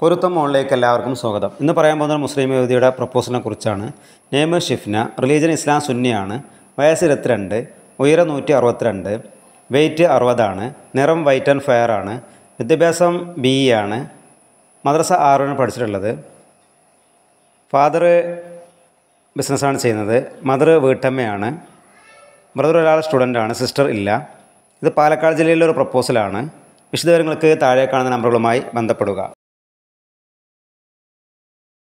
പൊരുത്തം മോളിലേക്ക് എല്ലാവർക്കും സ്വാഗതം ഇന്ന് പറയാൻ പോകുന്ന മുസ്ലിം യുവതിയുടെ പ്രപ്പോസലിനെ കുറിച്ചാണ് നെയ്മ ഷിഫ്ന റിലീജിയൻ ഇസ്ലാം സുന്നിയാണ് വയസ്സ് ഇരുപത്തിരണ്ട് ഉയരം നൂറ്റി അറുപത്തിരണ്ട് വെയ്റ്റ് അറുപതാണ് നിറം വൈറ്റ് ആൻഡ് ഫയർ ആണ് വിദ്യാഭ്യാസം ബി ഇ e ആണ് മദ്രസ ആറിന് പഠിച്ചിട്ടുള്ളത് ഫാദർ ബിസിനസ്സാണ് ചെയ്യുന്നത് മദർ വീട്ടമ്മയാണ് ബ്രദർ ഒരാൾ സ്റ്റുഡൻ്റാണ് സിസ്റ്റർ ഇല്ല ഇത് പാലക്കാട് ജില്ലയിലെ ഒരു പ്രപ്പോസലാണ് വിശദവിവരങ്ങൾക്ക് താഴെ കാണുന്ന നമ്പറുകളുമായി ബന്ധപ്പെടുക